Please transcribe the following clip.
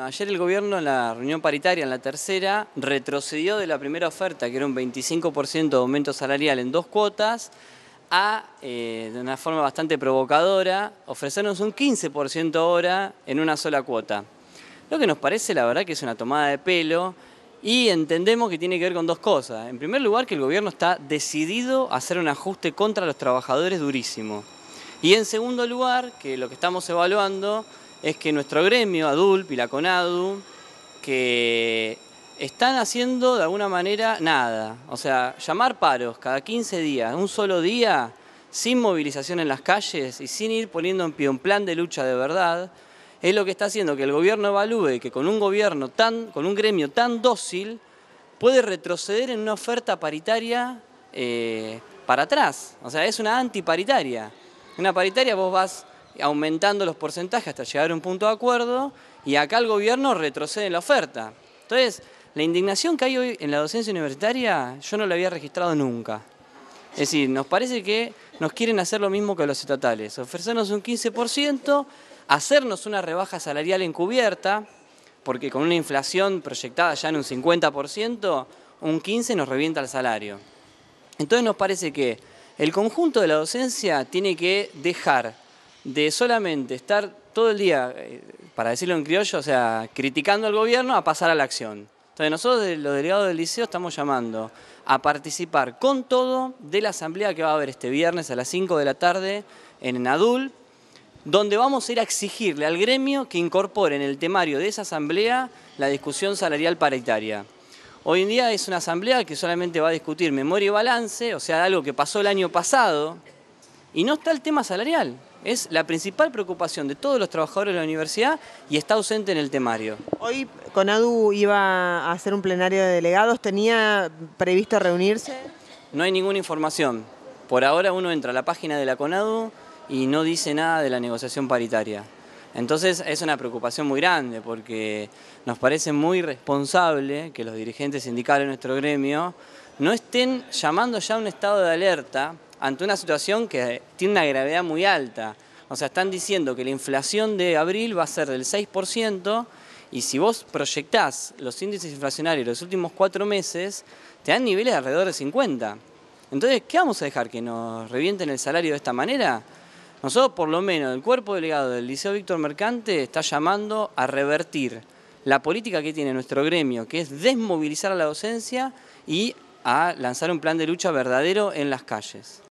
ayer el gobierno en la reunión paritaria, en la tercera, retrocedió de la primera oferta, que era un 25% de aumento salarial en dos cuotas, a, eh, de una forma bastante provocadora, ofrecernos un 15% ahora en una sola cuota. Lo que nos parece, la verdad, que es una tomada de pelo y entendemos que tiene que ver con dos cosas. En primer lugar, que el gobierno está decidido a hacer un ajuste contra los trabajadores durísimo. Y en segundo lugar, que lo que estamos evaluando es que nuestro gremio, ADULP y CONADU, que están haciendo de alguna manera nada. O sea, llamar paros cada 15 días, un solo día, sin movilización en las calles y sin ir poniendo en pie un plan de lucha de verdad, es lo que está haciendo que el gobierno evalúe que con un gobierno tan, con un gremio tan dócil, puede retroceder en una oferta paritaria eh, para atrás. O sea, es una antiparitaria. paritaria una paritaria vos vas aumentando los porcentajes hasta llegar a un punto de acuerdo y acá el gobierno retrocede en la oferta. Entonces, la indignación que hay hoy en la docencia universitaria yo no la había registrado nunca. Es decir, nos parece que nos quieren hacer lo mismo que los estatales, ofrecernos un 15%, hacernos una rebaja salarial encubierta, porque con una inflación proyectada ya en un 50%, un 15% nos revienta el salario. Entonces nos parece que el conjunto de la docencia tiene que dejar de solamente estar todo el día, eh, para decirlo en criollo, o sea, criticando al gobierno a pasar a la acción. Entonces nosotros, los delegados del liceo, estamos llamando a participar con todo de la asamblea que va a haber este viernes a las 5 de la tarde en Nadul, donde vamos a ir a exigirle al gremio que incorpore en el temario de esa asamblea la discusión salarial paritaria. Hoy en día es una asamblea que solamente va a discutir memoria y balance, o sea, algo que pasó el año pasado, y no está el tema salarial. Es la principal preocupación de todos los trabajadores de la universidad y está ausente en el temario. Hoy Conadu iba a hacer un plenario de delegados, ¿tenía previsto reunirse? No hay ninguna información. Por ahora uno entra a la página de la CONADU y no dice nada de la negociación paritaria. Entonces es una preocupación muy grande porque nos parece muy responsable que los dirigentes sindicales de nuestro gremio no estén llamando ya a un estado de alerta ante una situación que tiene una gravedad muy alta. O sea, están diciendo que la inflación de abril va a ser del 6% y si vos proyectás los índices inflacionarios de los últimos cuatro meses, te dan niveles de alrededor de 50. Entonces, ¿qué vamos a dejar? ¿Que nos revienten el salario de esta manera? Nosotros, por lo menos, el cuerpo delegado del Liceo Víctor Mercante está llamando a revertir la política que tiene nuestro gremio, que es desmovilizar a la docencia y a lanzar un plan de lucha verdadero en las calles.